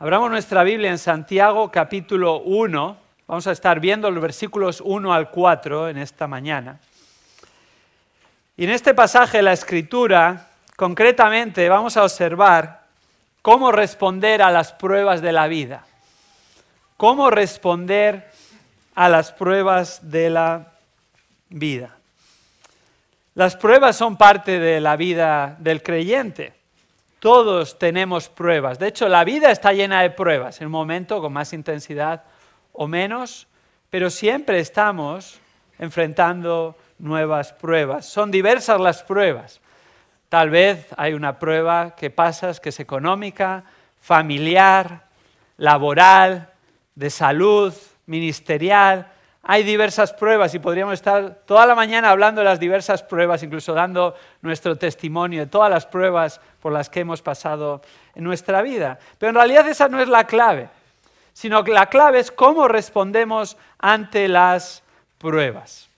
Abramos nuestra Biblia en Santiago capítulo 1. Vamos a estar viendo los versículos 1 al 4 en esta mañana. Y en este pasaje de la escritura, concretamente vamos a observar cómo responder a las pruebas de la vida. Cómo responder a las pruebas de la vida. Las pruebas son parte de la vida del creyente. Todos tenemos pruebas. De hecho, la vida está llena de pruebas, en un momento con más intensidad o menos, pero siempre estamos enfrentando nuevas pruebas. Son diversas las pruebas. Tal vez hay una prueba que pasas que es económica, familiar, laboral, de salud, ministerial, hay diversas pruebas y podríamos estar toda la mañana hablando de las diversas pruebas, incluso dando nuestro testimonio de todas las pruebas por las que hemos pasado en nuestra vida. Pero en realidad esa no es la clave, sino que la clave es cómo respondemos ante las pruebas.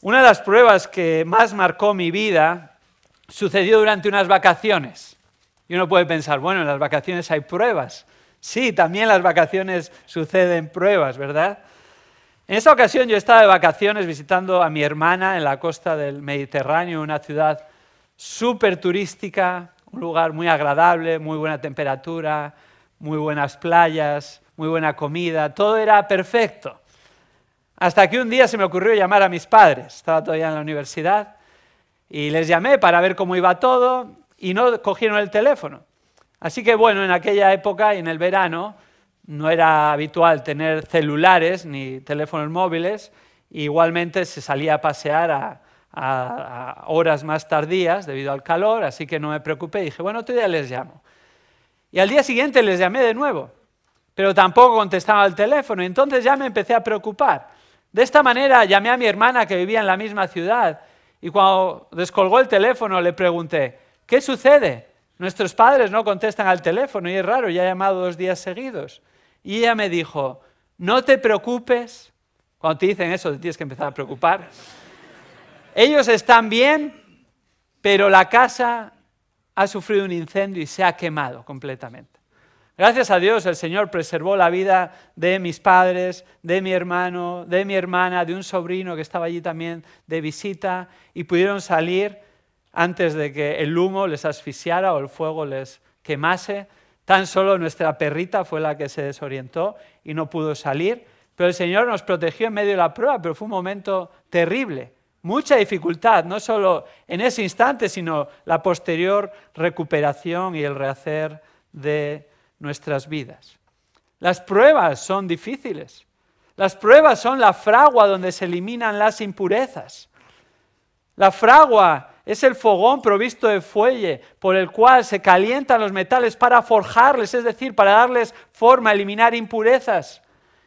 Una de las pruebas que más marcó mi vida sucedió durante unas vacaciones. Y uno puede pensar, bueno, en las vacaciones hay pruebas. Sí, también en las vacaciones suceden pruebas, ¿verdad? En esa ocasión yo estaba de vacaciones visitando a mi hermana en la costa del Mediterráneo, una ciudad súper turística, un lugar muy agradable, muy buena temperatura, muy buenas playas, muy buena comida, todo era perfecto. Hasta que un día se me ocurrió llamar a mis padres, estaba todavía en la universidad, y les llamé para ver cómo iba todo y no cogieron el teléfono. Así que bueno, en aquella época, y en el verano, no era habitual tener celulares ni teléfonos móviles, igualmente se salía a pasear a, horas más tardías debido al calor, así que no me preocupé. Dije, bueno, otro día les llamo. Y al día siguiente les llamé de nuevo, pero tampoco contestaba al teléfono, y entonces ya me empecé a preocupar. De esta manera llamé a mi hermana que vivía en la misma ciudad y cuando descolgó el teléfono le pregunté, ¿qué sucede? Nuestros padres no contestan al teléfono y es raro, ya he llamado dos días seguidos. Y ella me dijo, no te preocupes. Cuando te dicen eso, te tienes que empezar a preocupar. Ellos están bien, pero la casa ha sufrido un incendio y se ha quemado completamente. Gracias a Dios el Señor preservó la vida de mis padres, de mi hermano, de mi hermana, de un sobrino que estaba allí también de visita y pudieron salir antes de que el humo les asfixiara o el fuego les quemase. Tan solo nuestra perrita fue la que se desorientó y no pudo salir, pero el Señor nos protegió en medio de la prueba, pero fue un momento terrible, mucha dificultad, no solo en ese instante, sino la posterior recuperación y el rehacer de nuestras vidas. Las pruebas son difíciles. Las pruebas son la fragua donde se eliminan las impurezas. La fragua es el fogón provisto de fuelle por el cual se calientan los metales para forjarles, es decir, para darles forma, eliminar impurezas.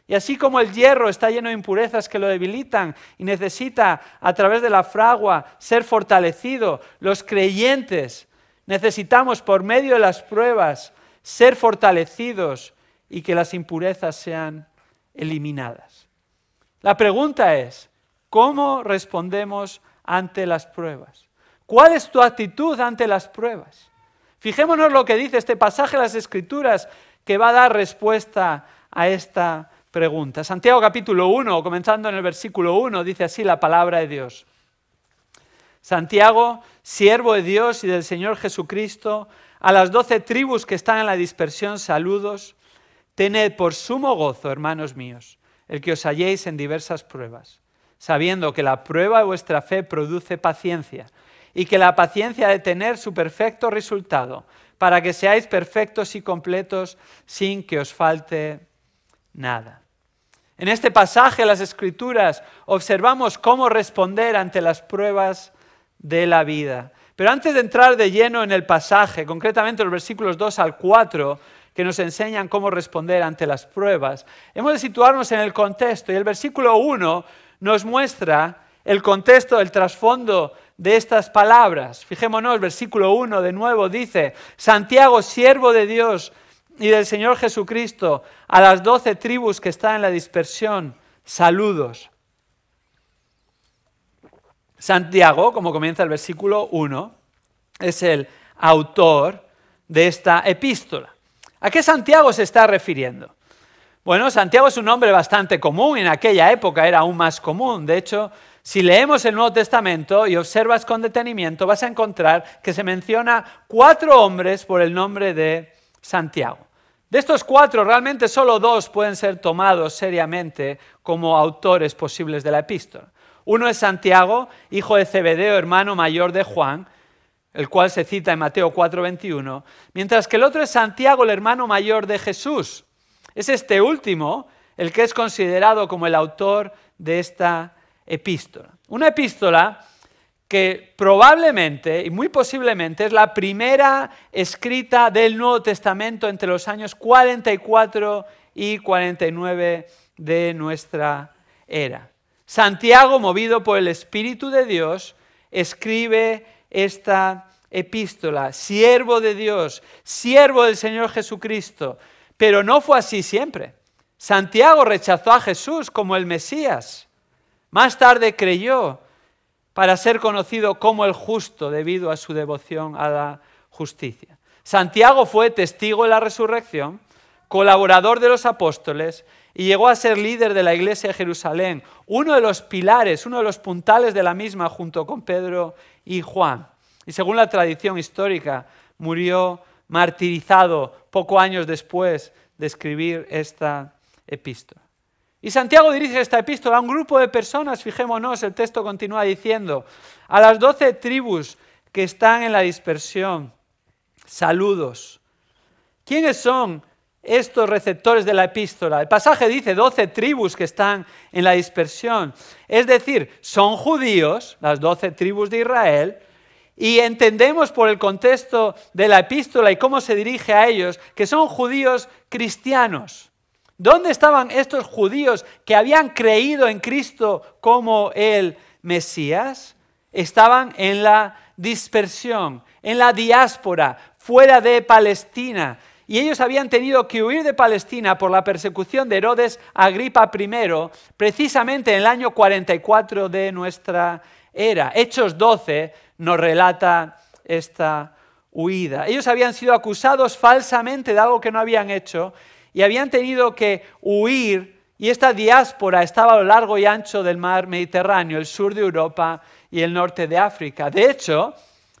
Y así como el hierro está lleno de impurezas que lo debilitan y necesita a través de la fragua ser fortalecido, los creyentes necesitamos por medio de las pruebas ser fortalecidos y que las impurezas sean eliminadas. La pregunta es, ¿cómo respondemos ante las pruebas? ¿Cuál es tu actitud ante las pruebas? Fijémonos lo que dice este pasaje de las Escrituras que va a dar respuesta a esta pregunta. Santiago capítulo 1, comenzando en el versículo 1, dice así la palabra de Dios. Santiago, siervo de Dios y del Señor Jesucristo, a las doce tribus que están en la dispersión, saludos. Tened por sumo gozo, hermanos míos, el que os halléis en diversas pruebas, sabiendo que la prueba de vuestra fe produce paciencia y que la paciencia de tener su perfecto resultado, para que seáis perfectos y completos sin que os falte nada. En este pasaje las Escrituras observamos cómo responder ante las pruebas de la vida. Pero antes de entrar de lleno en el pasaje, concretamente los versículos 2 al 4, que nos enseñan cómo responder ante las pruebas, hemos de situarnos en el contexto. Y el versículo 1 nos muestra el contexto, el trasfondo de estas palabras. Fijémonos, versículo 1 de nuevo dice, Santiago, siervo de Dios y del Señor Jesucristo, a las doce tribus que están en la dispersión, saludos. Santiago, como comienza el versículo 1, es el autor de esta epístola. ¿A qué Santiago se está refiriendo? Bueno, Santiago es un nombre bastante común, en aquella época era aún más común. De hecho, si leemos el Nuevo Testamento y observas con detenimiento, vas a encontrar que se menciona cuatro hombres por el nombre de Santiago. De estos cuatro, realmente solo dos pueden ser tomados seriamente como autores posibles de la epístola. Uno es Santiago, hijo de Zebedeo, hermano mayor de Juan, el cual se cita en Mateo 4:21, mientras que el otro es Santiago, el hermano mayor de Jesús. Es este último el que es considerado como el autor de esta epístola. Una epístola que probablemente y muy posiblemente es la primera escrita del Nuevo Testamento entre los años 44 y 49 de nuestra era. Santiago, movido por el Espíritu de Dios, escribe esta epístola, siervo de Dios, siervo del Señor Jesucristo, pero no fue así siempre. Santiago rechazó a Jesús como el Mesías más tarde creyó para ser conocido como el justo debido a su devoción a la justicia. Santiago fue testigo de la resurrección, colaborador de los apóstoles y llegó a ser líder de la iglesia de Jerusalén, uno de los pilares, uno de los puntales de la misma junto con Pedro y Juan. Y según la tradición histórica, murió martirizado poco años después de escribir esta epístola. Y Santiago dirige esta epístola a un grupo de personas, fijémonos, el texto continúa diciendo, a las doce tribus que están en la dispersión, saludos. ¿Quiénes son estos receptores de la epístola? El pasaje dice doce tribus que están en la dispersión. Es decir, son judíos, las doce tribus de Israel, y entendemos por el contexto de la epístola y cómo se dirige a ellos que son judíos cristianos. ¿Dónde estaban estos judíos que habían creído en Cristo como el Mesías? Estaban en la dispersión, en la diáspora, fuera de Palestina. Y ellos habían tenido que huir de Palestina por la persecución de Herodes Agripa I, precisamente en el año 44 de nuestra era. Hechos 12 nos relata esta huida. Ellos habían sido acusados falsamente de algo que no habían hecho y habían tenido que huir y esta diáspora estaba a lo largo y ancho del mar Mediterráneo, el sur de Europa y el norte de África. De hecho,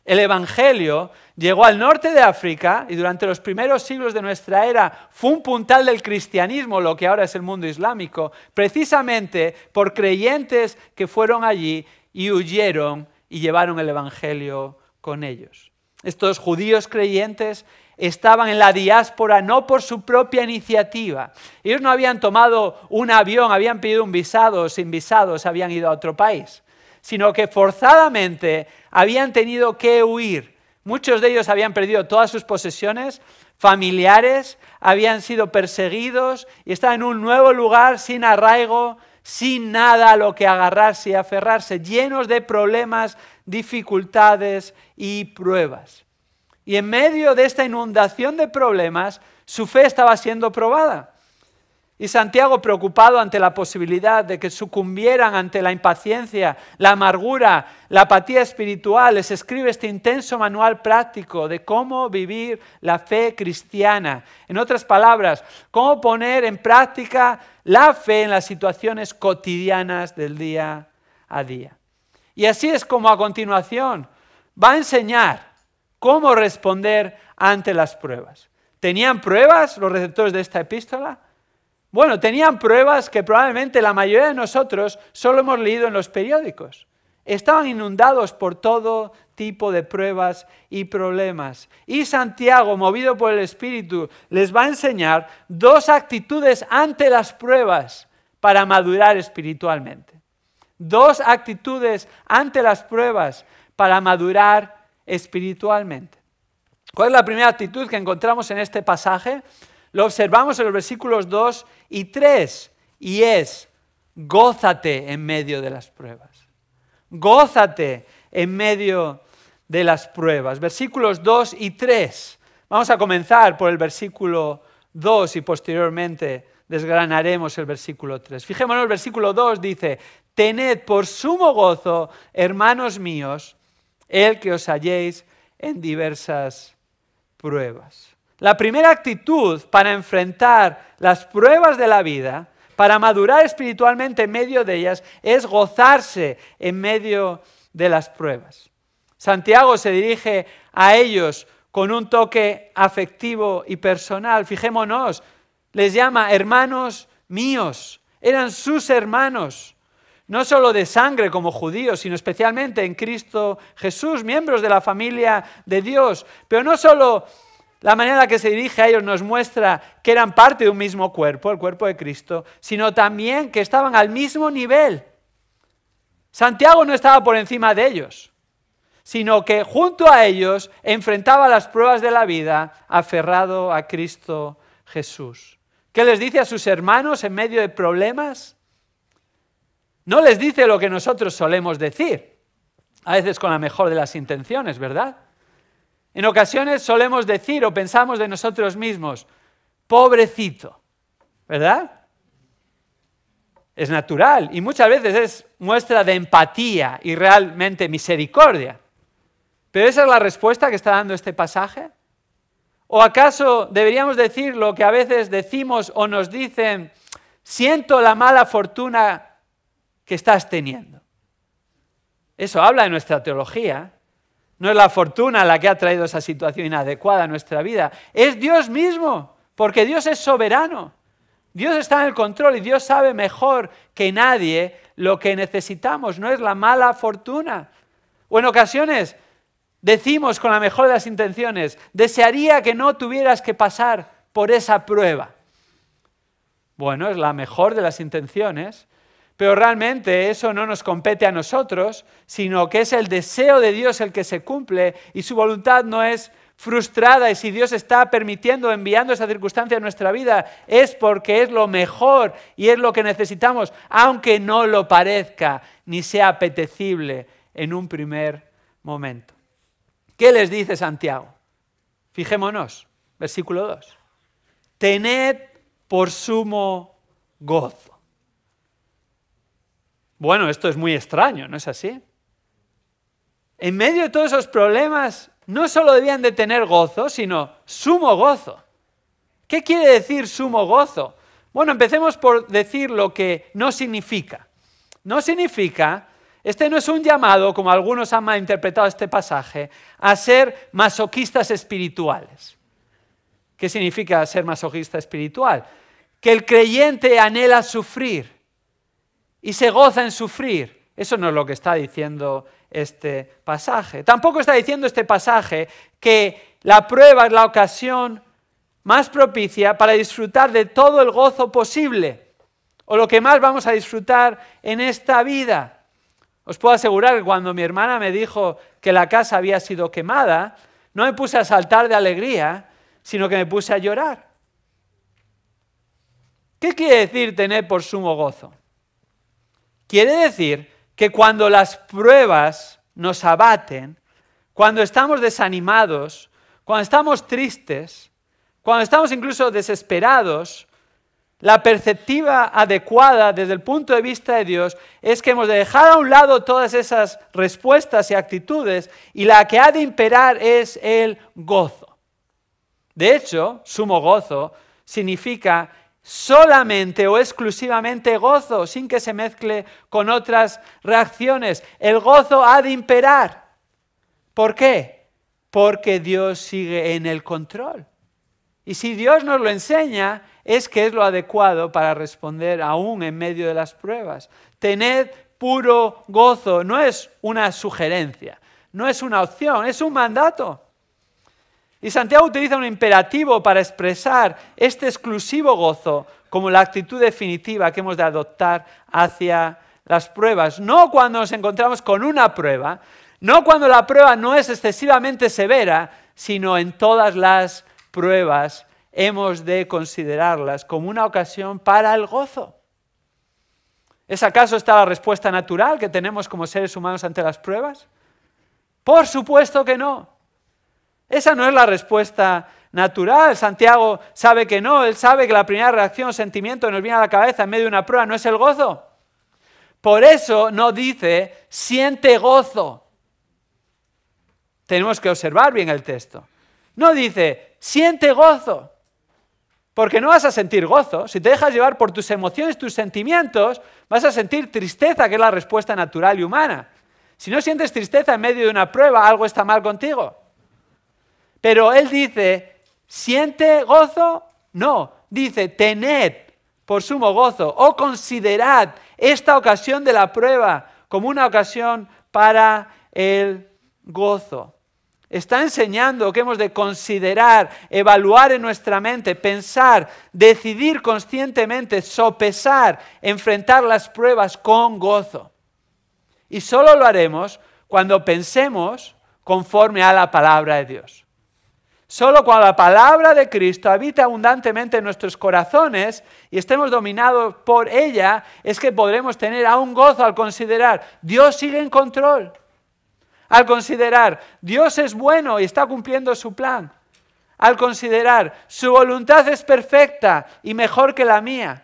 el Evangelio llegó al norte de África y durante los primeros siglos de nuestra era fue un puntal del cristianismo, lo que ahora es el mundo islámico, precisamente por creyentes que fueron allí y huyeron y llevaron el Evangelio con ellos. Estos judíos creyentes estaban en la diáspora no por su propia iniciativa. Ellos no habían tomado un avión, habían pedido un visado, sin visados habían ido a otro país, sino que forzadamente habían tenido que huir. Muchos de ellos habían perdido todas sus posesiones, familiares, habían sido perseguidos y estaban en un nuevo lugar sin arraigo, sin nada a lo que agarrarse y aferrarse, llenos de problemas, dificultades y pruebas. Y en medio de esta inundación de problemas, su fe estaba siendo probada. Y Santiago, preocupado ante la posibilidad de que sucumbieran ante la impaciencia, la amargura, la apatía espiritual, les escribe este intenso manual práctico de cómo vivir la fe cristiana. En otras palabras, cómo poner en práctica la fe en las situaciones cotidianas del día a día. Y así es como a continuación va a enseñar cómo responder ante las pruebas. ¿Tenían pruebas los receptores de esta epístola? Bueno, tenían pruebas que probablemente la mayoría de nosotros solo hemos leído en los periódicos. Estaban inundados por todo tipo de pruebas y problemas. Y Santiago, movido por el Espíritu, les va a enseñar dos actitudes ante las pruebas para madurar espiritualmente. Dos actitudes ante las pruebas para madurar espiritualmente. ¿Cuál es la primera actitud que encontramos en este pasaje? Lo observamos en los versículos 2 y 3 y es, gózate en medio de las pruebas. Gózate en medio de las pruebas. Versículos 2 y 3. Vamos a comenzar por el versículo 2 y posteriormente desgranaremos el versículo 3. Fijémonos, el versículo 2 dice, tened por sumo gozo, hermanos míos, el que os halléis en diversas pruebas. La primera actitud para enfrentar las pruebas de la vida, para madurar espiritualmente en medio de ellas, es gozarse en medio de las pruebas. Santiago se dirige a ellos con un toque afectivo y personal. Fijémonos, les llama hermanos míos, eran sus hermanos no solo de sangre como judíos, sino especialmente en Cristo Jesús, miembros de la familia de Dios. Pero no solo la manera que se dirige a ellos nos muestra que eran parte de un mismo cuerpo, el cuerpo de Cristo, sino también que estaban al mismo nivel. Santiago no estaba por encima de ellos, sino que junto a ellos enfrentaba las pruebas de la vida aferrado a Cristo Jesús. ¿Qué les dice a sus hermanos en medio de problemas? No les dice lo que nosotros solemos decir, a veces con la mejor de las intenciones, ¿verdad? En ocasiones solemos decir o pensamos de nosotros mismos, pobrecito, ¿verdad? Es natural y muchas veces es muestra de empatía y realmente misericordia. ¿Pero esa es la respuesta que está dando este pasaje? ¿O acaso deberíamos decir lo que a veces decimos o nos dicen, siento la mala fortuna que estás teniendo. Eso habla de nuestra teología. No es la fortuna la que ha traído esa situación inadecuada a nuestra vida. Es Dios mismo, porque Dios es soberano. Dios está en el control y Dios sabe mejor que nadie lo que necesitamos. No es la mala fortuna. O en ocasiones decimos con la mejor de las intenciones, desearía que no tuvieras que pasar por esa prueba. Bueno, es la mejor de las intenciones, pero realmente eso no nos compete a nosotros, sino que es el deseo de Dios el que se cumple y su voluntad no es frustrada y si Dios está permitiendo, enviando esa circunstancia a nuestra vida, es porque es lo mejor y es lo que necesitamos, aunque no lo parezca ni sea apetecible en un primer momento. ¿Qué les dice Santiago? Fijémonos, versículo 2. Tened por sumo gozo. Bueno, esto es muy extraño, ¿no es así? En medio de todos esos problemas, no solo debían de tener gozo, sino sumo gozo. ¿Qué quiere decir sumo gozo? Bueno, empecemos por decir lo que no significa. No significa, este no es un llamado, como algunos han malinterpretado este pasaje, a ser masoquistas espirituales. ¿Qué significa ser masoquista espiritual? Que el creyente anhela sufrir y se goza en sufrir. Eso no es lo que está diciendo este pasaje. Tampoco está diciendo este pasaje que la prueba es la ocasión más propicia para disfrutar de todo el gozo posible o lo que más vamos a disfrutar en esta vida. Os puedo asegurar que cuando mi hermana me dijo que la casa había sido quemada, no me puse a saltar de alegría, sino que me puse a llorar. ¿Qué quiere decir tener por sumo gozo? Quiere decir que cuando las pruebas nos abaten, cuando estamos desanimados, cuando estamos tristes, cuando estamos incluso desesperados, la perceptiva adecuada desde el punto de vista de Dios es que hemos de dejar a un lado todas esas respuestas y actitudes y la que ha de imperar es el gozo. De hecho, sumo gozo significa solamente o exclusivamente gozo, sin que se mezcle con otras reacciones. El gozo ha de imperar. ¿Por qué? Porque Dios sigue en el control. Y si Dios nos lo enseña, es que es lo adecuado para responder aún en medio de las pruebas. Tened puro gozo no es una sugerencia, no es una opción, es un mandato. Y Santiago utiliza un imperativo para expresar este exclusivo gozo como la actitud definitiva que hemos de adoptar hacia las pruebas. No cuando nos encontramos con una prueba, no cuando la prueba no es excesivamente severa, sino en todas las pruebas hemos de considerarlas como una ocasión para el gozo. ¿Es acaso esta la respuesta natural que tenemos como seres humanos ante las pruebas? Por supuesto que no. Esa no es la respuesta natural. Santiago sabe que no, él sabe que la primera reacción, sentimiento que nos viene a la cabeza en medio de una prueba no es el gozo. Por eso no dice, siente gozo. Tenemos que observar bien el texto. No dice, siente gozo. Porque no vas a sentir gozo. Si te dejas llevar por tus emociones, tus sentimientos, vas a sentir tristeza, que es la respuesta natural y humana. Si no sientes tristeza en medio de una prueba, algo está mal contigo. Pero él dice, ¿siente gozo? No, dice, tened por sumo gozo o considerad esta ocasión de la prueba como una ocasión para el gozo. Está enseñando que hemos de considerar, evaluar en nuestra mente, pensar, decidir conscientemente, sopesar, enfrentar las pruebas con gozo. Y solo lo haremos cuando pensemos conforme a la palabra de Dios. Solo cuando la palabra de Cristo habita abundantemente en nuestros corazones y estemos dominados por ella, es que podremos tener aún gozo al considerar, Dios sigue en control. Al considerar, Dios es bueno y está cumpliendo su plan. Al considerar, su voluntad es perfecta y mejor que la mía.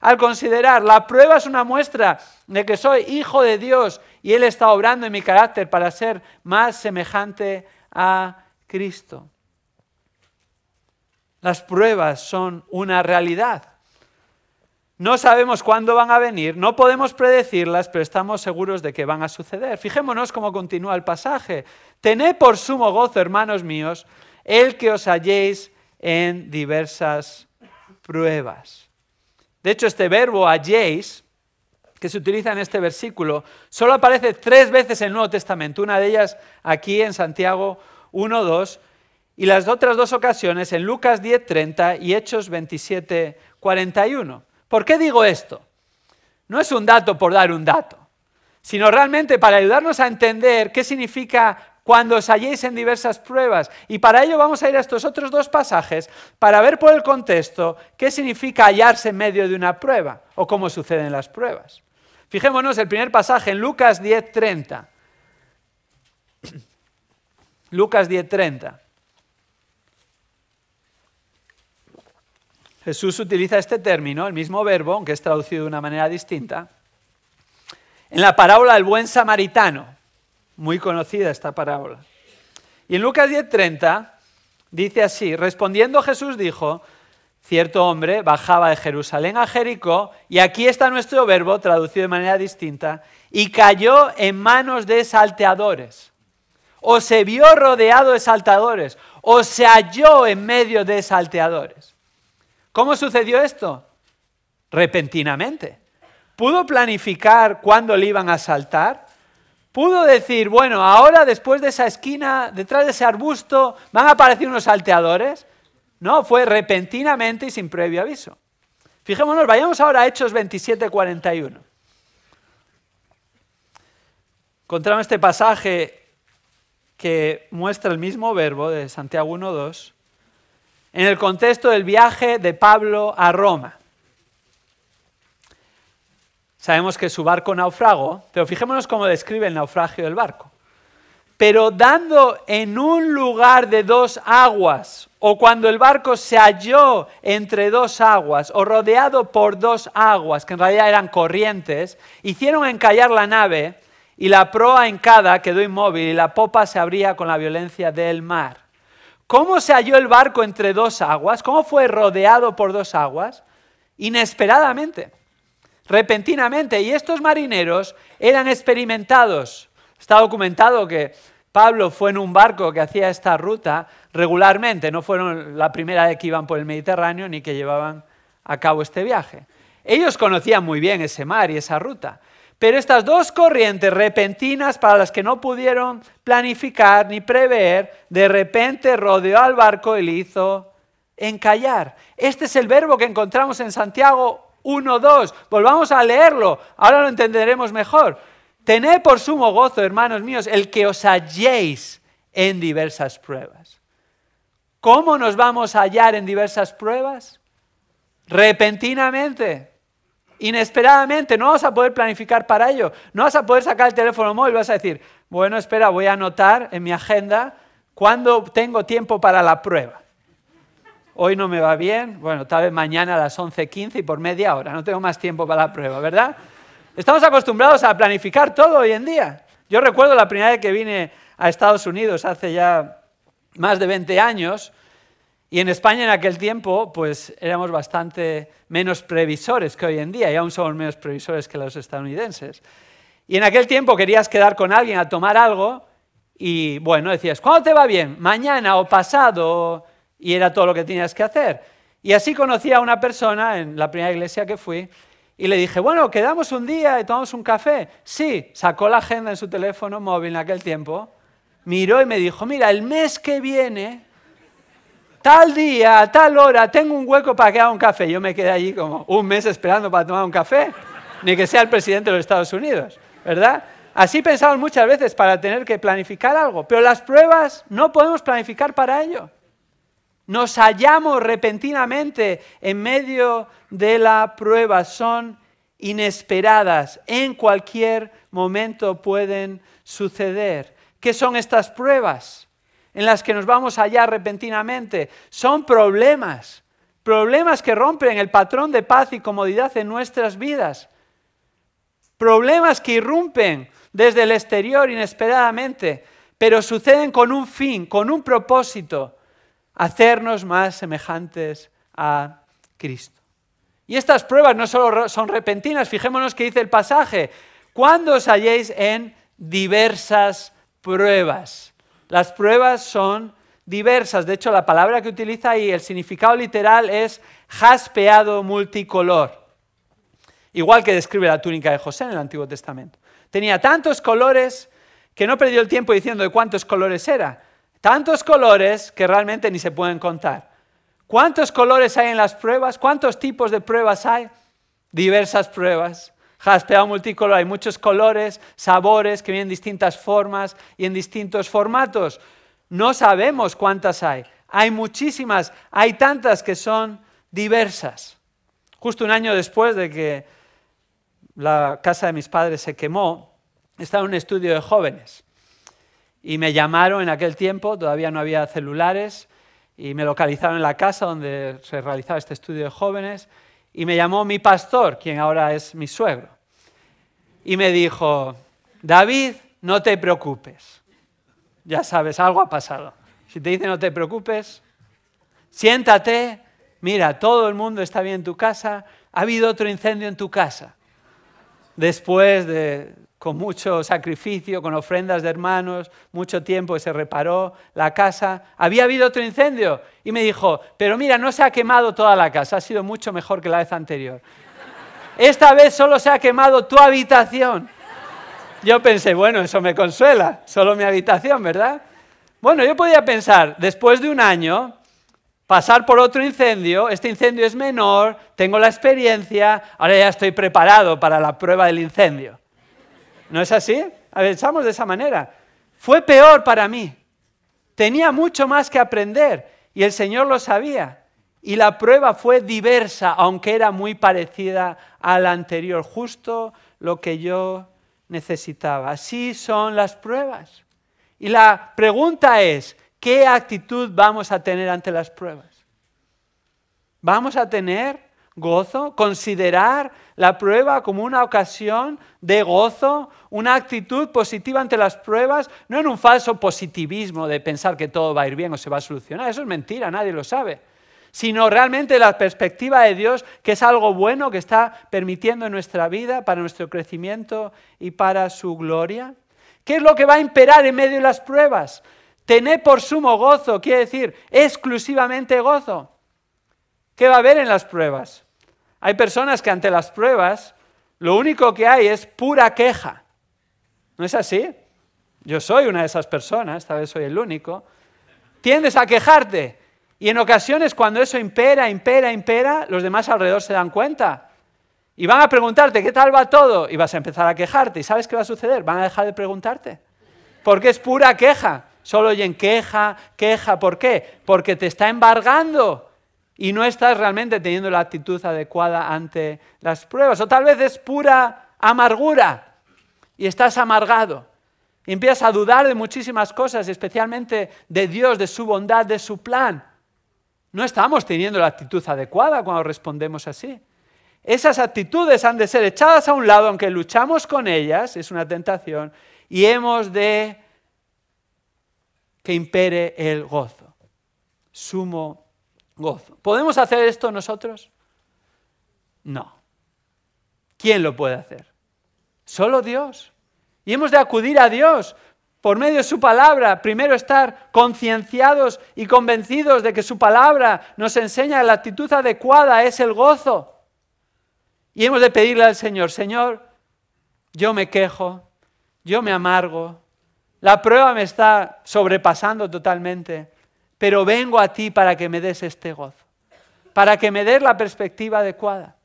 Al considerar, la prueba es una muestra de que soy hijo de Dios y Él está obrando en mi carácter para ser más semejante a Cristo. Las pruebas son una realidad. No sabemos cuándo van a venir, no podemos predecirlas, pero estamos seguros de que van a suceder. Fijémonos cómo continúa el pasaje. Tened por sumo gozo, hermanos míos, el que os halléis en diversas pruebas. De hecho, este verbo halléis, que se utiliza en este versículo, solo aparece tres veces en el Nuevo Testamento, una de ellas aquí en Santiago 1.2, y las otras dos ocasiones en Lucas 10:30 y Hechos 27:41. ¿Por qué digo esto? No es un dato por dar un dato, sino realmente para ayudarnos a entender qué significa cuando os halléis en diversas pruebas. Y para ello vamos a ir a estos otros dos pasajes para ver por el contexto qué significa hallarse en medio de una prueba o cómo suceden las pruebas. Fijémonos el primer pasaje en Lucas 10:30. Lucas 10:30. Jesús utiliza este término, el mismo verbo, aunque es traducido de una manera distinta, en la parábola del buen samaritano, muy conocida esta parábola. Y en Lucas 10:30 dice así, respondiendo Jesús dijo, cierto hombre bajaba de Jerusalén a Jericó, y aquí está nuestro verbo traducido de manera distinta, y cayó en manos de salteadores, o se vio rodeado de salteadores, o se halló en medio de salteadores. ¿Cómo sucedió esto? Repentinamente. ¿Pudo planificar cuándo le iban a saltar? pudo decir, bueno, ahora después de esa esquina, detrás de ese arbusto, van a aparecer unos salteadores. No, fue repentinamente y sin previo aviso. Fijémonos, vayamos ahora a Hechos 27, 41. Encontramos este pasaje que muestra el mismo verbo de Santiago 1.2 en el contexto del viaje de Pablo a Roma. Sabemos que su barco naufragó, pero fijémonos cómo describe el naufragio del barco. Pero dando en un lugar de dos aguas, o cuando el barco se halló entre dos aguas, o rodeado por dos aguas, que en realidad eran corrientes, hicieron encallar la nave y la proa en cada quedó inmóvil y la popa se abría con la violencia del mar. ¿Cómo se halló el barco entre dos aguas? ¿Cómo fue rodeado por dos aguas? Inesperadamente, repentinamente. Y estos marineros eran experimentados. Está documentado que Pablo fue en un barco que hacía esta ruta regularmente. No fueron la primera vez que iban por el Mediterráneo ni que llevaban a cabo este viaje. Ellos conocían muy bien ese mar y esa ruta. Pero estas dos corrientes repentinas para las que no pudieron planificar ni prever, de repente rodeó al barco y le hizo encallar. Este es el verbo que encontramos en Santiago 1.2. Volvamos a leerlo, ahora lo entenderemos mejor. Tened por sumo gozo, hermanos míos, el que os halléis en diversas pruebas. ¿Cómo nos vamos a hallar en diversas pruebas? Repentinamente, inesperadamente, no vas a poder planificar para ello, no vas a poder sacar el teléfono móvil, vas a decir, bueno, espera, voy a anotar en mi agenda cuándo tengo tiempo para la prueba. Hoy no me va bien, bueno, tal vez mañana a las 11.15 y por media hora, no tengo más tiempo para la prueba, ¿verdad? Estamos acostumbrados a planificar todo hoy en día. Yo recuerdo la primera vez que vine a Estados Unidos hace ya más de 20 años, y en España en aquel tiempo, pues éramos bastante menos previsores que hoy en día, y aún somos menos previsores que los estadounidenses. Y en aquel tiempo querías quedar con alguien a tomar algo, y bueno, decías, ¿cuándo te va bien? Mañana o pasado, y era todo lo que tenías que hacer. Y así conocí a una persona en la primera iglesia que fui, y le dije, bueno, quedamos un día y tomamos un café. Sí, sacó la agenda en su teléfono móvil en aquel tiempo, miró y me dijo, mira, el mes que viene tal día, tal hora, tengo un hueco para que haga un café. Yo me quedé allí como un mes esperando para tomar un café, ni que sea el presidente de los Estados Unidos, ¿verdad? Así pensamos muchas veces para tener que planificar algo, pero las pruebas no podemos planificar para ello. Nos hallamos repentinamente en medio de la prueba, son inesperadas, en cualquier momento pueden suceder. ¿Qué son estas pruebas? en las que nos vamos hallar repentinamente. Son problemas, problemas que rompen el patrón de paz y comodidad en nuestras vidas. Problemas que irrumpen desde el exterior inesperadamente, pero suceden con un fin, con un propósito, hacernos más semejantes a Cristo. Y estas pruebas no solo son repentinas, fijémonos que dice el pasaje, cuando os halléis en diversas pruebas. Las pruebas son diversas. De hecho, la palabra que utiliza ahí, el significado literal es jaspeado multicolor. Igual que describe la túnica de José en el Antiguo Testamento. Tenía tantos colores que no perdió el tiempo diciendo de cuántos colores era. Tantos colores que realmente ni se pueden contar. ¿Cuántos colores hay en las pruebas? ¿Cuántos tipos de pruebas hay? Diversas pruebas. Haspeado, multicolor, hay muchos colores, sabores que vienen en distintas formas y en distintos formatos. No sabemos cuántas hay. Hay muchísimas, hay tantas que son diversas. Justo un año después de que la casa de mis padres se quemó, estaba un estudio de jóvenes. Y me llamaron en aquel tiempo, todavía no había celulares, y me localizaron en la casa donde se realizaba este estudio de jóvenes y me llamó mi pastor, quien ahora es mi suegro. Y me dijo, David, no te preocupes. Ya sabes, algo ha pasado. Si te dice no te preocupes, siéntate, mira, todo el mundo está bien en tu casa, ha habido otro incendio en tu casa. Después de con mucho sacrificio, con ofrendas de hermanos, mucho tiempo se reparó la casa. Había habido otro incendio y me dijo, pero mira, no se ha quemado toda la casa, ha sido mucho mejor que la vez anterior. Esta vez solo se ha quemado tu habitación. Yo pensé, bueno, eso me consuela, solo mi habitación, ¿verdad? Bueno, yo podía pensar, después de un año, pasar por otro incendio, este incendio es menor, tengo la experiencia, ahora ya estoy preparado para la prueba del incendio. ¿No es así? Pensamos de esa manera. Fue peor para mí. Tenía mucho más que aprender y el Señor lo sabía. Y la prueba fue diversa, aunque era muy parecida a la anterior, justo lo que yo necesitaba. Así son las pruebas. Y la pregunta es, ¿qué actitud vamos a tener ante las pruebas? ¿Vamos a tener gozo? ¿Considerar la prueba como una ocasión de gozo una actitud positiva ante las pruebas, no en un falso positivismo de pensar que todo va a ir bien o se va a solucionar, eso es mentira, nadie lo sabe, sino realmente la perspectiva de Dios, que es algo bueno que está permitiendo en nuestra vida para nuestro crecimiento y para su gloria. ¿Qué es lo que va a imperar en medio de las pruebas? Tener por sumo gozo, quiere decir exclusivamente gozo. ¿Qué va a haber en las pruebas? Hay personas que ante las pruebas lo único que hay es pura queja. ¿No es así? Yo soy una de esas personas, tal vez soy el único. Tiendes a quejarte. Y en ocasiones cuando eso impera, impera, impera, los demás alrededor se dan cuenta. Y van a preguntarte, ¿qué tal va todo? Y vas a empezar a quejarte. ¿Y sabes qué va a suceder? Van a dejar de preguntarte. Porque es pura queja. Solo oyen queja, queja. ¿Por qué? Porque te está embargando y no estás realmente teniendo la actitud adecuada ante las pruebas. O tal vez es pura amargura y estás amargado. empiezas a dudar de muchísimas cosas, especialmente de Dios, de su bondad, de su plan. No estamos teniendo la actitud adecuada cuando respondemos así. Esas actitudes han de ser echadas a un lado, aunque luchamos con ellas, es una tentación, y hemos de que impere el gozo, sumo gozo. ¿Podemos hacer esto nosotros? No. ¿Quién lo puede hacer? Solo Dios. Y hemos de acudir a Dios por medio de su palabra. Primero estar concienciados y convencidos de que su palabra nos enseña la actitud adecuada es el gozo. Y hemos de pedirle al Señor, Señor, yo me quejo, yo me amargo, la prueba me está sobrepasando totalmente, pero vengo a ti para que me des este gozo, para que me des la perspectiva adecuada.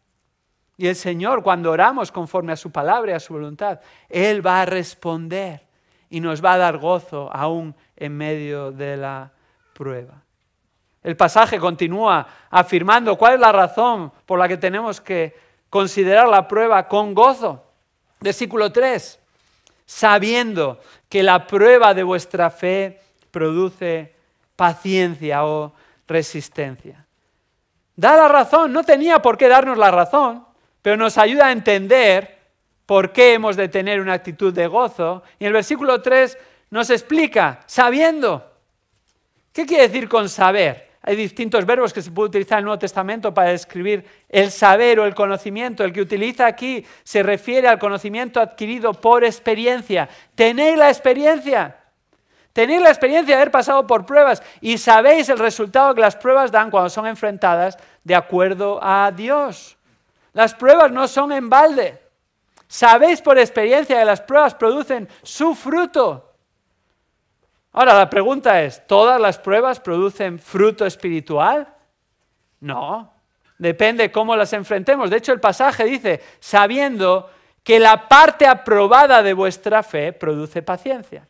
Y el Señor, cuando oramos conforme a su palabra y a su voluntad, Él va a responder y nos va a dar gozo aún en medio de la prueba. El pasaje continúa afirmando cuál es la razón por la que tenemos que considerar la prueba con gozo. Versículo 3, sabiendo que la prueba de vuestra fe produce paciencia o resistencia. Da la razón, no tenía por qué darnos la razón, pero nos ayuda a entender por qué hemos de tener una actitud de gozo. Y el versículo 3 nos explica, sabiendo. ¿Qué quiere decir con saber? Hay distintos verbos que se puede utilizar en el Nuevo Testamento para describir el saber o el conocimiento. El que utiliza aquí se refiere al conocimiento adquirido por experiencia. Tenéis la experiencia. Tenéis la experiencia de haber pasado por pruebas y sabéis el resultado que las pruebas dan cuando son enfrentadas de acuerdo a Dios. Las pruebas no son en balde. Sabéis por experiencia que las pruebas producen su fruto. Ahora la pregunta es, ¿todas las pruebas producen fruto espiritual? No, depende cómo las enfrentemos. De hecho, el pasaje dice, sabiendo que la parte aprobada de vuestra fe produce paciencia.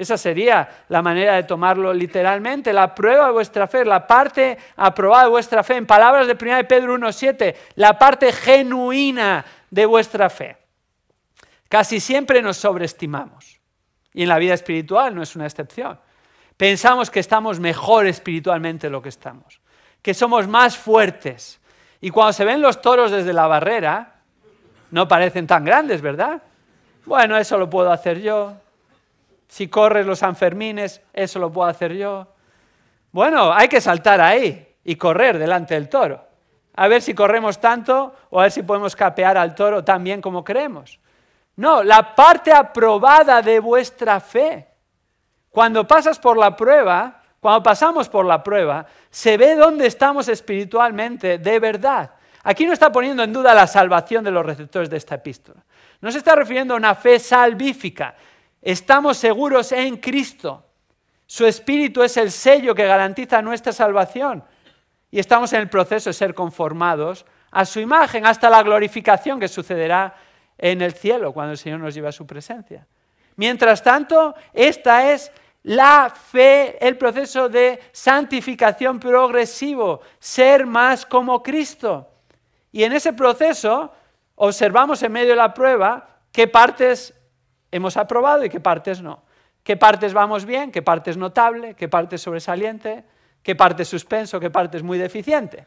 Esa sería la manera de tomarlo literalmente. La prueba de vuestra fe, la parte aprobada de vuestra fe. En palabras de 1 Pedro 1.7, la parte genuina de vuestra fe. Casi siempre nos sobreestimamos. Y en la vida espiritual no es una excepción. Pensamos que estamos mejor espiritualmente de lo que estamos, que somos más fuertes. Y cuando se ven los toros desde la barrera, no parecen tan grandes, ¿verdad? Bueno, eso lo puedo hacer yo, si corres los Sanfermines, eso lo puedo hacer yo. Bueno, hay que saltar ahí y correr delante del toro. A ver si corremos tanto o a ver si podemos capear al toro tan bien como creemos. No, la parte aprobada de vuestra fe. Cuando pasas por la prueba, cuando pasamos por la prueba, se ve dónde estamos espiritualmente de verdad. Aquí no está poniendo en duda la salvación de los receptores de esta epístola. No se está refiriendo a una fe salvífica, Estamos seguros en Cristo. Su espíritu es el sello que garantiza nuestra salvación. Y estamos en el proceso de ser conformados a su imagen hasta la glorificación que sucederá en el cielo cuando el Señor nos lleva a su presencia. Mientras tanto, esta es la fe, el proceso de santificación progresivo, ser más como Cristo. Y en ese proceso observamos en medio de la prueba qué partes hemos aprobado y qué partes no. ¿Qué partes vamos bien? ¿Qué parte es notable? ¿Qué partes sobresaliente? ¿Qué partes suspenso? ¿Qué parte es muy deficiente?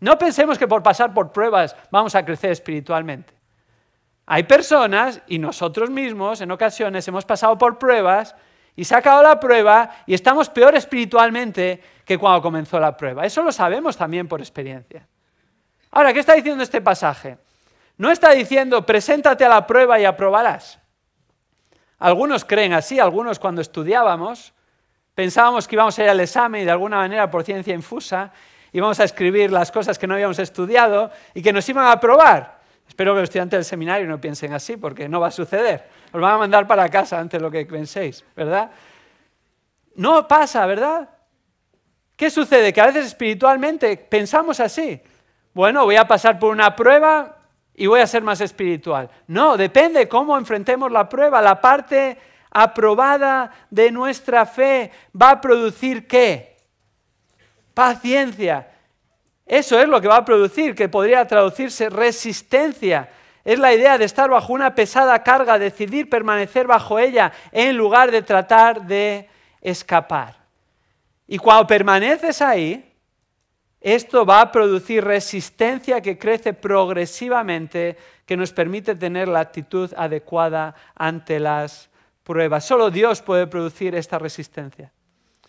No pensemos que por pasar por pruebas vamos a crecer espiritualmente. Hay personas y nosotros mismos en ocasiones hemos pasado por pruebas y se la prueba y estamos peor espiritualmente que cuando comenzó la prueba. Eso lo sabemos también por experiencia. Ahora, ¿qué está diciendo este pasaje? No está diciendo, preséntate a la prueba y aprobarás. Algunos creen así, algunos cuando estudiábamos pensábamos que íbamos a ir al examen y de alguna manera por ciencia infusa íbamos a escribir las cosas que no habíamos estudiado y que nos iban a aprobar. Espero que los estudiantes del seminario no piensen así porque no va a suceder. Os van a mandar para casa antes de lo que penséis, ¿verdad? No pasa, ¿verdad? ¿Qué sucede? Que a veces espiritualmente pensamos así. Bueno, voy a pasar por una prueba, y voy a ser más espiritual. No, depende cómo enfrentemos la prueba. La parte aprobada de nuestra fe va a producir qué? Paciencia. Eso es lo que va a producir, que podría traducirse resistencia. Es la idea de estar bajo una pesada carga, decidir permanecer bajo ella en lugar de tratar de escapar. Y cuando permaneces ahí, esto va a producir resistencia que crece progresivamente, que nos permite tener la actitud adecuada ante las pruebas. Solo Dios puede producir esta resistencia.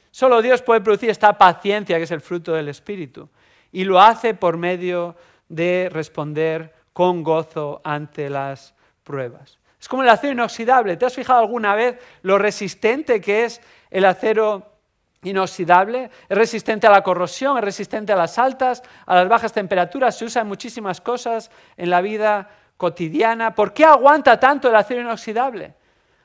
Solo Dios puede producir esta paciencia que es el fruto del Espíritu. Y lo hace por medio de responder con gozo ante las pruebas. Es como el acero inoxidable. ¿Te has fijado alguna vez lo resistente que es el acero inoxidable, es resistente a la corrosión, es resistente a las altas, a las bajas temperaturas, se usa en muchísimas cosas en la vida cotidiana. ¿Por qué aguanta tanto el acero inoxidable?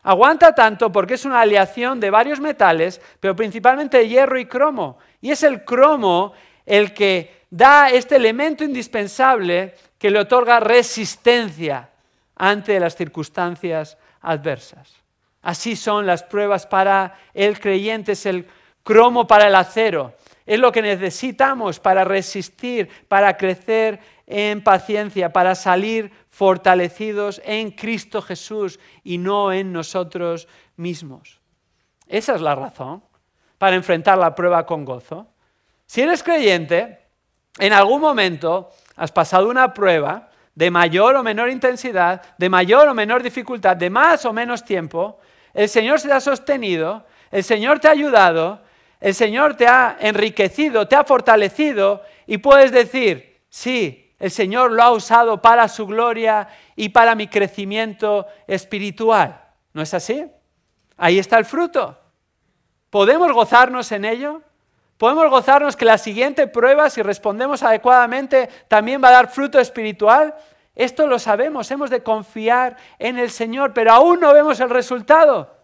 Aguanta tanto porque es una aleación de varios metales, pero principalmente de hierro y cromo. Y es el cromo el que da este elemento indispensable que le otorga resistencia ante las circunstancias adversas. Así son las pruebas para el creyente, es el cromo para el acero. Es lo que necesitamos para resistir, para crecer en paciencia, para salir fortalecidos en Cristo Jesús y no en nosotros mismos. Esa es la razón para enfrentar la prueba con gozo. Si eres creyente, en algún momento has pasado una prueba de mayor o menor intensidad, de mayor o menor dificultad, de más o menos tiempo, el Señor se te ha sostenido, el Señor te ha ayudado, el Señor te ha enriquecido, te ha fortalecido y puedes decir, sí, el Señor lo ha usado para su gloria y para mi crecimiento espiritual. ¿No es así? Ahí está el fruto. ¿Podemos gozarnos en ello? ¿Podemos gozarnos que la siguiente prueba, si respondemos adecuadamente, también va a dar fruto espiritual? Esto lo sabemos, hemos de confiar en el Señor, pero aún no vemos el resultado.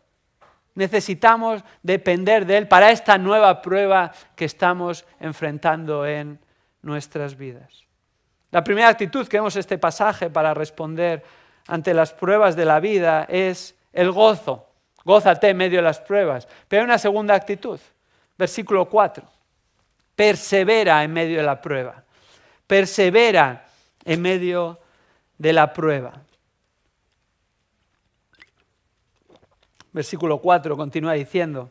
Necesitamos depender de Él para esta nueva prueba que estamos enfrentando en nuestras vidas. La primera actitud que vemos este pasaje para responder ante las pruebas de la vida es el gozo. Gózate en medio de las pruebas. Pero hay una segunda actitud. Versículo 4. Persevera en medio de la prueba. Persevera en medio de la prueba. Versículo 4 continúa diciendo,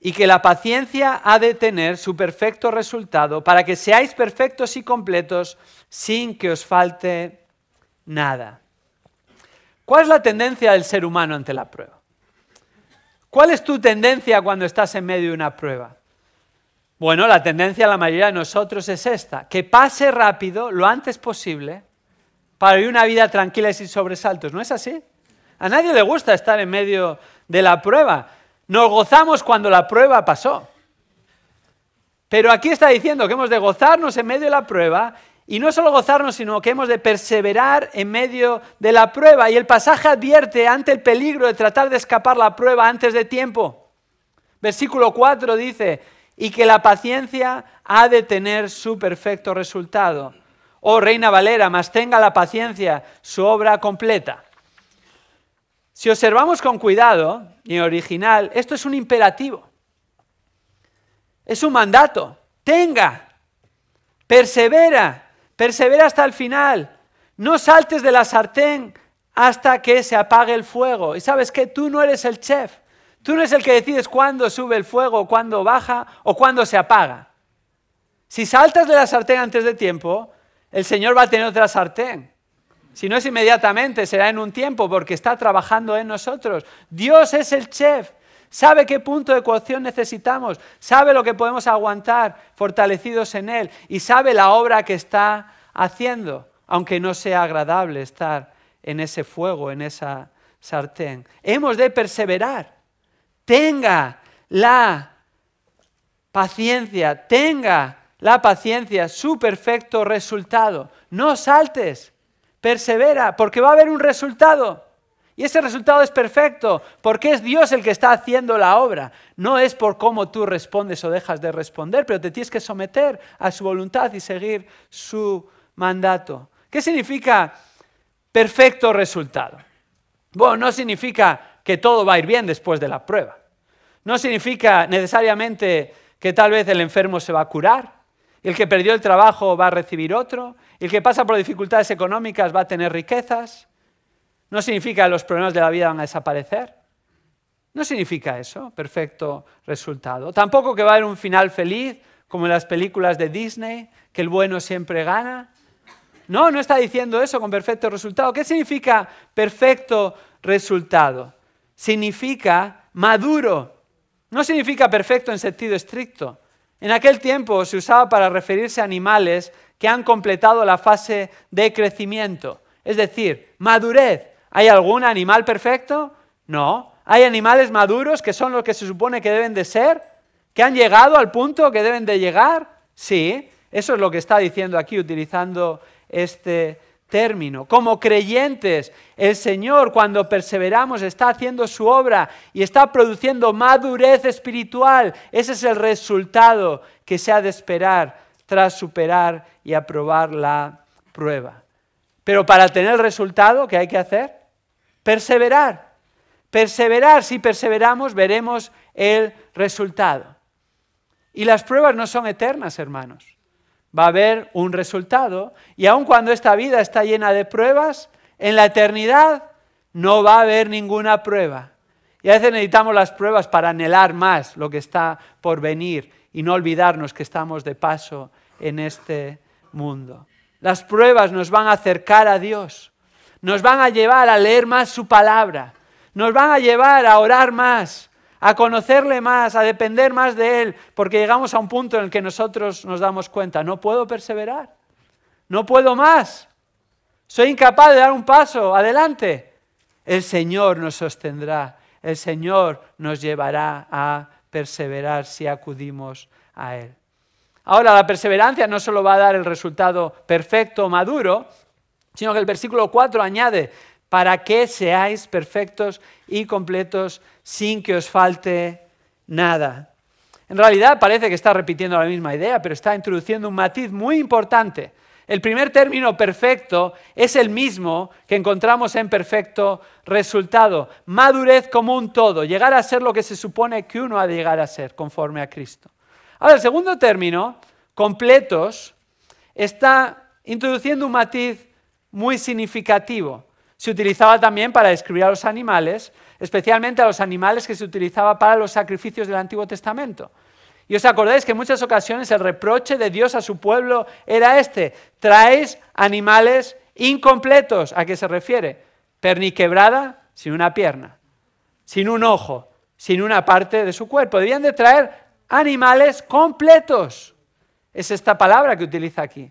y que la paciencia ha de tener su perfecto resultado para que seáis perfectos y completos sin que os falte nada. ¿Cuál es la tendencia del ser humano ante la prueba? ¿Cuál es tu tendencia cuando estás en medio de una prueba? Bueno, la tendencia de la mayoría de nosotros es esta, que pase rápido, lo antes posible, para vivir una vida tranquila y sin sobresaltos. ¿No es así? A nadie le gusta estar en medio de la prueba. Nos gozamos cuando la prueba pasó. Pero aquí está diciendo que hemos de gozarnos en medio de la prueba y no solo gozarnos, sino que hemos de perseverar en medio de la prueba. Y el pasaje advierte ante el peligro de tratar de escapar la prueba antes de tiempo. Versículo 4 dice, y que la paciencia ha de tener su perfecto resultado. Oh Reina Valera, más tenga la paciencia su obra completa. Si observamos con cuidado, en original, esto es un imperativo. Es un mandato. Tenga, persevera, persevera hasta el final. No saltes de la sartén hasta que se apague el fuego. Y sabes que tú no eres el chef. Tú no eres el que decides cuándo sube el fuego, cuándo baja o cuándo se apaga. Si saltas de la sartén antes de tiempo, el Señor va a tener otra sartén. Si no es inmediatamente, será en un tiempo porque está trabajando en nosotros. Dios es el chef. Sabe qué punto de ecuación necesitamos, sabe lo que podemos aguantar fortalecidos en Él y sabe la obra que está haciendo, aunque no sea agradable estar en ese fuego, en esa sartén. Hemos de perseverar. Tenga la paciencia, tenga la paciencia, su perfecto resultado. No saltes, persevera, porque va a haber un resultado. Y ese resultado es perfecto, porque es Dios el que está haciendo la obra. No es por cómo tú respondes o dejas de responder, pero te tienes que someter a su voluntad y seguir su mandato. ¿Qué significa perfecto resultado? Bueno, no significa que todo va a ir bien después de la prueba. No significa necesariamente que tal vez el enfermo se va a curar el que perdió el trabajo va a recibir otro. El que pasa por dificultades económicas va a tener riquezas. No significa que los problemas de la vida van a desaparecer. No significa eso, perfecto resultado. Tampoco que va a haber un final feliz, como en las películas de Disney, que el bueno siempre gana. No, no está diciendo eso con perfecto resultado. ¿Qué significa perfecto resultado? Significa maduro. No significa perfecto en sentido estricto. En aquel tiempo se usaba para referirse a animales que han completado la fase de crecimiento, es decir, madurez. ¿Hay algún animal perfecto? No. ¿Hay animales maduros que son los que se supone que deben de ser? ¿Que han llegado al punto que deben de llegar? Sí. Eso es lo que está diciendo aquí utilizando este como creyentes, el Señor cuando perseveramos está haciendo su obra y está produciendo madurez espiritual. Ese es el resultado que se ha de esperar tras superar y aprobar la prueba. Pero para tener el resultado, ¿qué hay que hacer? Perseverar. Perseverar, si perseveramos, veremos el resultado. Y las pruebas no son eternas, hermanos va a haber un resultado. Y aun cuando esta vida está llena de pruebas, en la eternidad no va a haber ninguna prueba. Y a veces necesitamos las pruebas para anhelar más lo que está por venir y no olvidarnos que estamos de paso en este mundo. Las pruebas nos van a acercar a Dios, nos van a llevar a leer más su palabra, nos van a llevar a orar más, a conocerle más, a depender más de Él, porque llegamos a un punto en el que nosotros nos damos cuenta, no puedo perseverar, no puedo más, soy incapaz de dar un paso adelante. El Señor nos sostendrá, el Señor nos llevará a perseverar si acudimos a Él. Ahora, la perseverancia no solo va a dar el resultado perfecto, maduro, sino que el versículo 4 añade, para que seáis perfectos y completos sin que os falte nada. En realidad parece que está repitiendo la misma idea, pero está introduciendo un matiz muy importante. El primer término perfecto es el mismo que encontramos en perfecto resultado. Madurez como un todo, llegar a ser lo que se supone que uno ha de llegar a ser conforme a Cristo. Ahora, el segundo término, completos, está introduciendo un matiz muy significativo. Se utilizaba también para describir a los animales, especialmente a los animales que se utilizaba para los sacrificios del Antiguo Testamento. Y os acordáis que en muchas ocasiones el reproche de Dios a su pueblo era este, traéis animales incompletos, ¿a qué se refiere? Perniquebrada, sin una pierna, sin un ojo, sin una parte de su cuerpo. Debían de traer animales completos. Es esta palabra que utiliza aquí.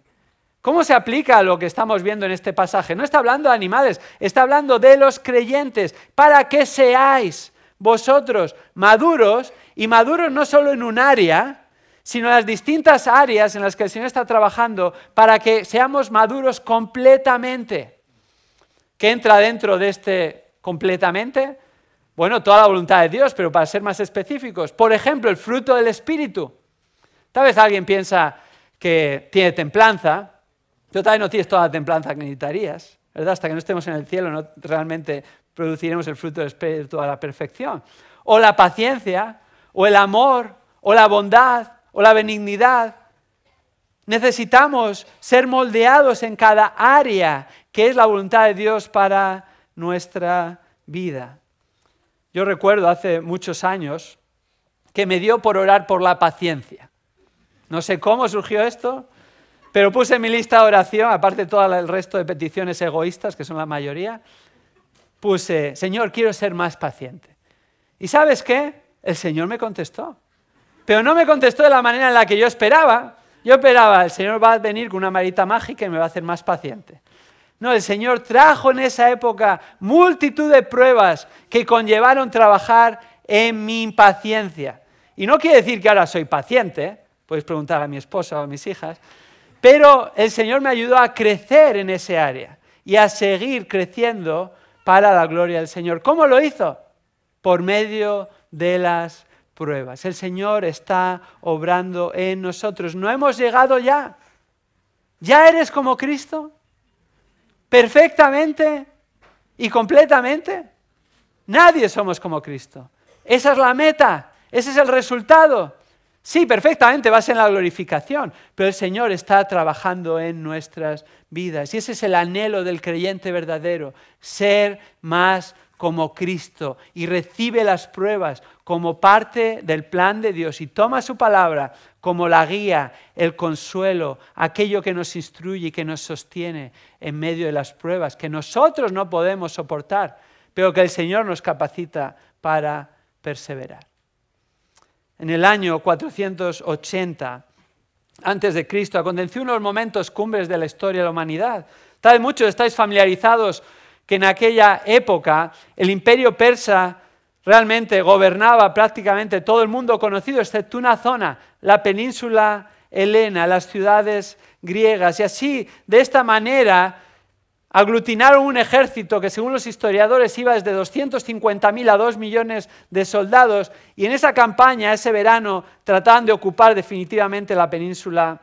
¿Cómo se aplica lo que estamos viendo en este pasaje? No está hablando de animales, está hablando de los creyentes, para que seáis vosotros maduros, y maduros no solo en un área, sino en las distintas áreas en las que el Señor está trabajando, para que seamos maduros completamente. ¿Qué entra dentro de este completamente? Bueno, toda la voluntad de Dios, pero para ser más específicos, por ejemplo, el fruto del Espíritu. Tal vez alguien piensa que tiene templanza, yo no tienes toda la templanza que necesitarías, ¿verdad? Hasta que no estemos en el cielo no realmente produciremos el fruto del Espíritu a la perfección. O la paciencia, o el amor, o la bondad, o la benignidad. Necesitamos ser moldeados en cada área que es la voluntad de Dios para nuestra vida. Yo recuerdo hace muchos años que me dio por orar por la paciencia. No sé cómo surgió esto, pero puse en mi lista de oración, aparte de todo el resto de peticiones egoístas, que son la mayoría, puse, Señor, quiero ser más paciente. ¿Y sabes qué? El Señor me contestó. Pero no me contestó de la manera en la que yo esperaba. Yo esperaba, el Señor va a venir con una marita mágica y me va a hacer más paciente. No, el Señor trajo en esa época multitud de pruebas que conllevaron trabajar en mi impaciencia. Y no quiere decir que ahora soy paciente, Puedes ¿eh? podéis preguntar a mi esposa o a mis hijas, pero el Señor me ayudó a crecer en ese área y a seguir creciendo para la gloria del Señor. ¿Cómo lo hizo? Por medio de las pruebas. El Señor está obrando en nosotros. No hemos llegado ya. ¿Ya eres como Cristo? ¿Perfectamente y completamente? Nadie somos como Cristo. Esa es la meta, ese es el resultado. Sí, perfectamente, vas en la glorificación, pero el Señor está trabajando en nuestras vidas. Y ese es el anhelo del creyente verdadero, ser más como Cristo y recibe las pruebas como parte del plan de Dios y toma su palabra como la guía, el consuelo, aquello que nos instruye y que nos sostiene en medio de las pruebas que nosotros no podemos soportar, pero que el Señor nos capacita para perseverar en el año 480 antes de Cristo, aconteció unos momentos cumbres de la historia de la humanidad. Tal vez muchos estáis familiarizados que en aquella época el imperio persa realmente gobernaba prácticamente todo el mundo conocido, excepto una zona, la península helena, las ciudades griegas. Y así, de esta manera, aglutinaron un ejército que según los historiadores iba desde 250.000 a 2 millones de soldados y en esa campaña, ese verano, trataban de ocupar definitivamente la península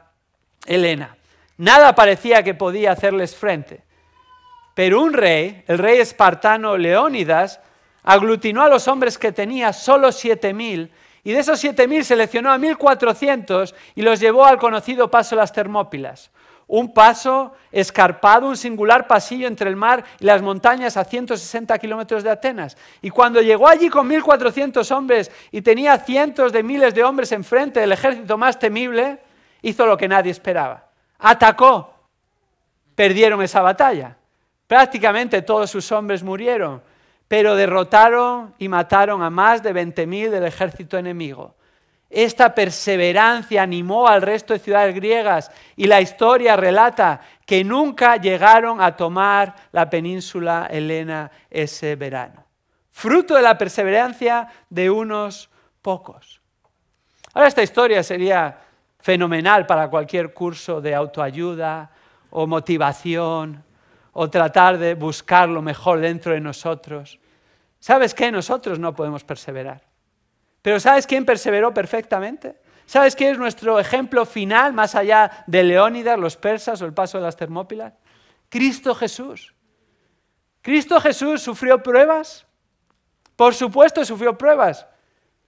helena. Nada parecía que podía hacerles frente. Pero un rey, el rey espartano Leónidas, aglutinó a los hombres que tenía solo 7.000 y de esos 7.000 seleccionó a 1.400 y los llevó al conocido paso de las Termópilas un paso escarpado, un singular pasillo entre el mar y las montañas a 160 kilómetros de Atenas. Y cuando llegó allí con 1.400 hombres y tenía cientos de miles de hombres enfrente del ejército más temible, hizo lo que nadie esperaba. Atacó. Perdieron esa batalla. Prácticamente todos sus hombres murieron, pero derrotaron y mataron a más de 20.000 del ejército enemigo. Esta perseverancia animó al resto de ciudades griegas y la historia relata que nunca llegaron a tomar la península helena ese verano. Fruto de la perseverancia de unos pocos. Ahora esta historia sería fenomenal para cualquier curso de autoayuda o motivación o tratar de buscar lo mejor dentro de nosotros. ¿Sabes qué? Nosotros no podemos perseverar. Pero ¿sabes quién perseveró perfectamente? ¿Sabes quién es nuestro ejemplo final más allá de Leónidas, los persas o el paso de las Termópilas? Cristo Jesús. Cristo Jesús sufrió pruebas. Por supuesto sufrió pruebas.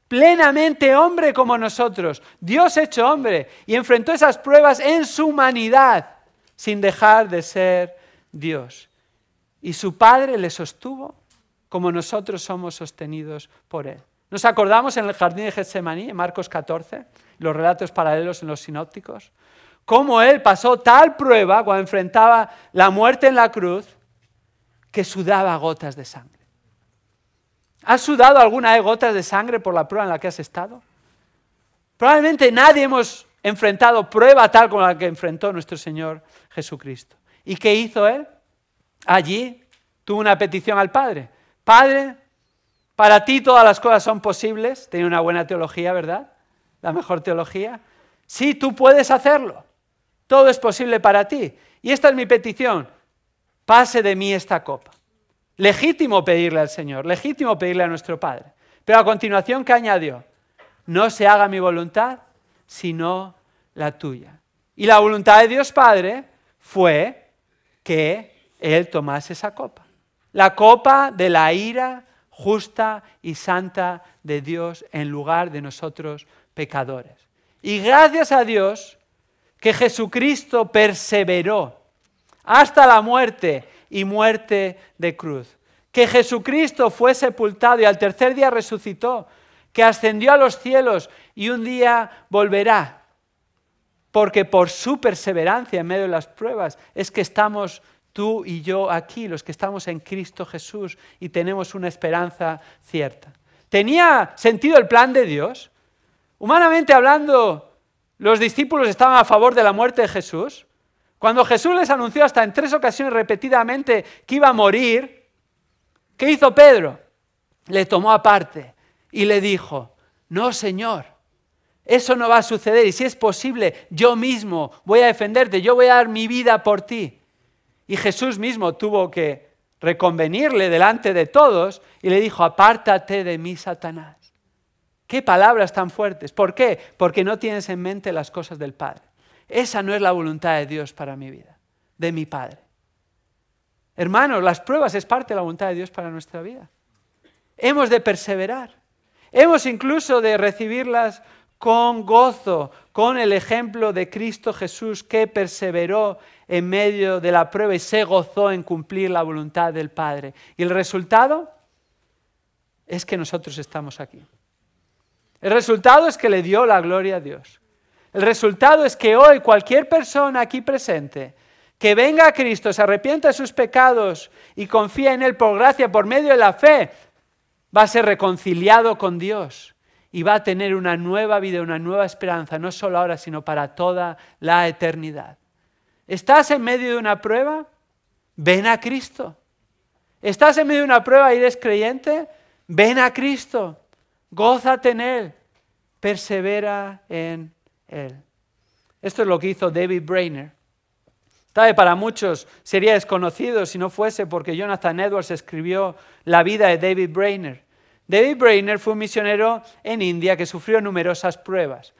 Plenamente hombre como nosotros. Dios hecho hombre. Y enfrentó esas pruebas en su humanidad sin dejar de ser Dios. Y su Padre le sostuvo como nosotros somos sostenidos por Él. ¿Nos acordamos en el jardín de Getsemaní, en Marcos 14, los relatos paralelos en los sinópticos? Cómo él pasó tal prueba cuando enfrentaba la muerte en la cruz que sudaba gotas de sangre. ¿Has sudado alguna vez gotas de sangre por la prueba en la que has estado? Probablemente nadie hemos enfrentado prueba tal como la que enfrentó nuestro Señor Jesucristo. ¿Y qué hizo él? Allí tuvo una petición al Padre. Padre, para ti todas las cosas son posibles. Tiene una buena teología, ¿verdad? La mejor teología. Sí, tú puedes hacerlo. Todo es posible para ti. Y esta es mi petición. Pase de mí esta copa. Legítimo pedirle al Señor, legítimo pedirle a nuestro Padre. Pero a continuación, ¿qué añadió? No se haga mi voluntad, sino la tuya. Y la voluntad de Dios Padre fue que Él tomase esa copa. La copa de la ira justa y santa de Dios en lugar de nosotros pecadores. Y gracias a Dios que Jesucristo perseveró hasta la muerte y muerte de cruz. Que Jesucristo fue sepultado y al tercer día resucitó, que ascendió a los cielos y un día volverá. Porque por su perseverancia en medio de las pruebas es que estamos tú y yo aquí, los que estamos en Cristo Jesús y tenemos una esperanza cierta. ¿Tenía sentido el plan de Dios? Humanamente hablando, los discípulos estaban a favor de la muerte de Jesús. Cuando Jesús les anunció hasta en tres ocasiones repetidamente que iba a morir, ¿qué hizo Pedro? Le tomó aparte y le dijo, no, Señor, eso no va a suceder y si es posible, yo mismo voy a defenderte, yo voy a dar mi vida por ti. Y Jesús mismo tuvo que reconvenirle delante de todos y le dijo, apártate de mí, Satanás. Qué palabras tan fuertes. ¿Por qué? Porque no tienes en mente las cosas del Padre. Esa no es la voluntad de Dios para mi vida, de mi Padre. Hermanos, las pruebas es parte de la voluntad de Dios para nuestra vida. Hemos de perseverar. Hemos incluso de recibirlas con gozo, con el ejemplo de Cristo Jesús que perseveró en medio de la prueba y se gozó en cumplir la voluntad del Padre. ¿Y el resultado? Es que nosotros estamos aquí. El resultado es que le dio la gloria a Dios. El resultado es que hoy cualquier persona aquí presente que venga a Cristo, se arrepienta de sus pecados y confía en Él por gracia, por medio de la fe, va a ser reconciliado con Dios y va a tener una nueva vida, una nueva esperanza, no solo ahora, sino para toda la eternidad. ¿Estás en medio de una prueba? Ven a Cristo. ¿Estás en medio de una prueba y eres creyente? Ven a Cristo. Gózate en Él. Persevera en Él. Esto es lo que hizo David Brainer. Tal para muchos sería desconocido si no fuese porque Jonathan Edwards escribió La vida de David Brainer. David Brainer fue un misionero en India que sufrió numerosas pruebas.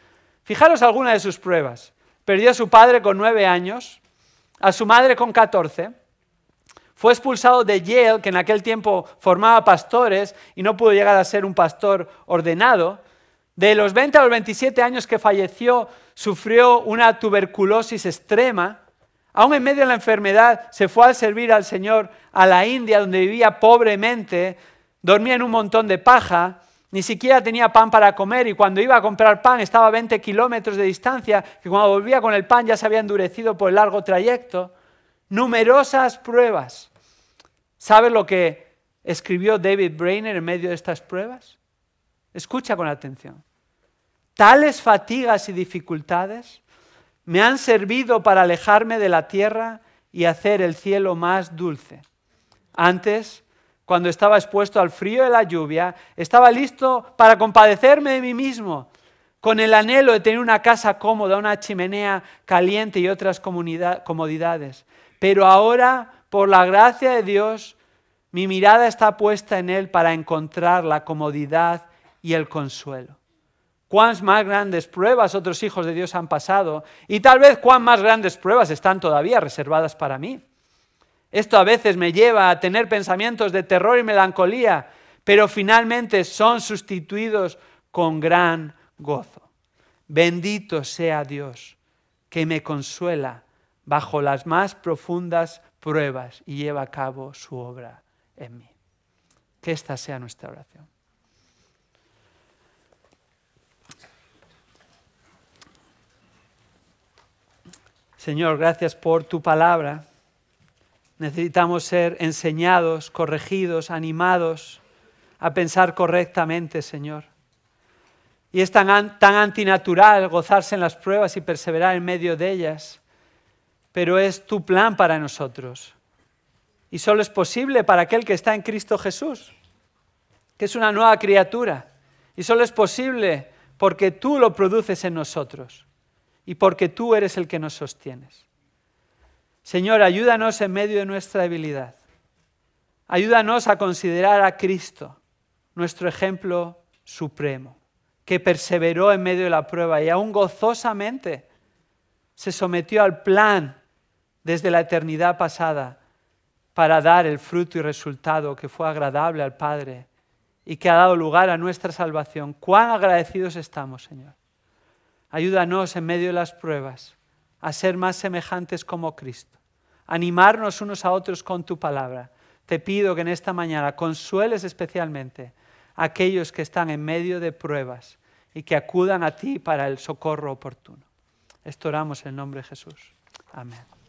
Fijaros algunas de sus pruebas. Perdió a su padre con nueve años, a su madre con catorce, fue expulsado de Yale, que en aquel tiempo formaba pastores y no pudo llegar a ser un pastor ordenado. De los 20 a los 27 años que falleció, sufrió una tuberculosis extrema. Aún en medio de la enfermedad, se fue a servir al Señor a la India, donde vivía pobremente, dormía en un montón de paja, ni siquiera tenía pan para comer y cuando iba a comprar pan estaba a 20 kilómetros de distancia, que cuando volvía con el pan ya se había endurecido por el largo trayecto. Numerosas pruebas. ¿Sabe lo que escribió David Brainer en medio de estas pruebas? Escucha con atención. Tales fatigas y dificultades me han servido para alejarme de la tierra y hacer el cielo más dulce. Antes, cuando estaba expuesto al frío y la lluvia, estaba listo para compadecerme de mí mismo, con el anhelo de tener una casa cómoda, una chimenea caliente y otras comodidades. Pero ahora, por la gracia de Dios, mi mirada está puesta en Él para encontrar la comodidad y el consuelo. Cuán más grandes pruebas otros hijos de Dios han pasado y tal vez cuán más grandes pruebas están todavía reservadas para mí. Esto a veces me lleva a tener pensamientos de terror y melancolía, pero finalmente son sustituidos con gran gozo. Bendito sea Dios, que me consuela bajo las más profundas pruebas y lleva a cabo su obra en mí. Que esta sea nuestra oración. Señor, gracias por tu palabra. Necesitamos ser enseñados, corregidos, animados a pensar correctamente, Señor. Y es tan, tan antinatural gozarse en las pruebas y perseverar en medio de ellas, pero es tu plan para nosotros. Y solo es posible para aquel que está en Cristo Jesús, que es una nueva criatura. Y solo es posible porque tú lo produces en nosotros y porque tú eres el que nos sostienes. Señor, ayúdanos en medio de nuestra debilidad. Ayúdanos a considerar a Cristo, nuestro ejemplo supremo, que perseveró en medio de la prueba y aún gozosamente se sometió al plan desde la eternidad pasada para dar el fruto y resultado que fue agradable al Padre y que ha dado lugar a nuestra salvación. Cuán agradecidos estamos, Señor. Ayúdanos en medio de las pruebas a ser más semejantes como Cristo animarnos unos a otros con tu palabra. Te pido que en esta mañana consueles especialmente a aquellos que están en medio de pruebas y que acudan a ti para el socorro oportuno. Esto oramos en el nombre de Jesús. Amén.